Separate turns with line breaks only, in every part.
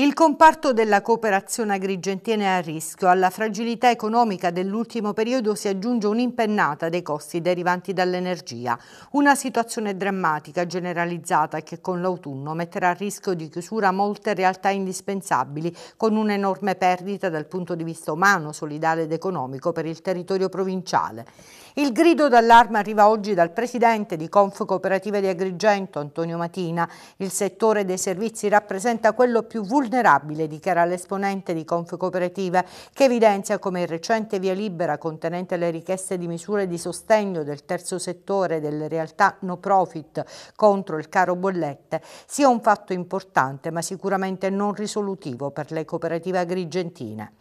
Il comparto della cooperazione agrigentina è a rischio. Alla fragilità economica dell'ultimo periodo si aggiunge un'impennata dei costi derivanti dall'energia. Una situazione drammatica generalizzata che con l'autunno metterà a rischio di chiusura molte realtà indispensabili, con un'enorme perdita dal punto di vista umano, solidale ed economico per il territorio provinciale. Il grido d'allarme arriva oggi dal presidente di Conf Cooperative di Agrigento, Antonio Matina. Il settore dei servizi rappresenta quello più vulnerabile vulnerabile, dichiara l'esponente di Conf Cooperative, che evidenzia come il recente via libera contenente le richieste di misure di sostegno del terzo settore delle realtà no profit contro il caro bollette sia un fatto importante ma sicuramente non risolutivo per le cooperative agrigentine.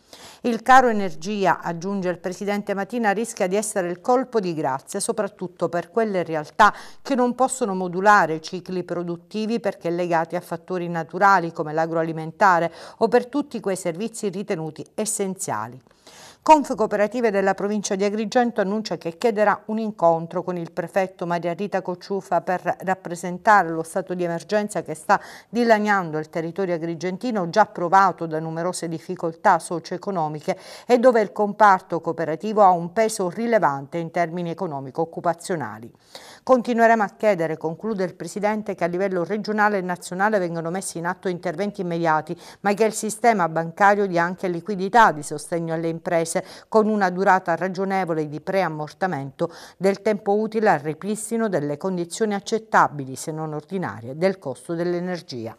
Il caro energia, aggiunge il Presidente Mattina, rischia di essere il colpo di grazia soprattutto per quelle realtà che non possono modulare cicli produttivi perché legati a fattori naturali come l'agroalimentare alimentare o per tutti quei servizi ritenuti essenziali. Confcooperative della provincia di Agrigento annuncia che chiederà un incontro con il prefetto Maria Rita Cocciufa per rappresentare lo stato di emergenza che sta dilaniando il territorio agrigentino già provato da numerose difficoltà socio-economiche e dove il comparto cooperativo ha un peso rilevante in termini economico-occupazionali. Continueremo a chiedere, conclude il Presidente, che a livello regionale e nazionale vengano messi in atto interventi immediati, ma che il sistema bancario dia anche liquidità di sostegno alle imprese imprese con una durata ragionevole di preammortamento del tempo utile al ripristino delle condizioni accettabili se non ordinarie del costo dell'energia.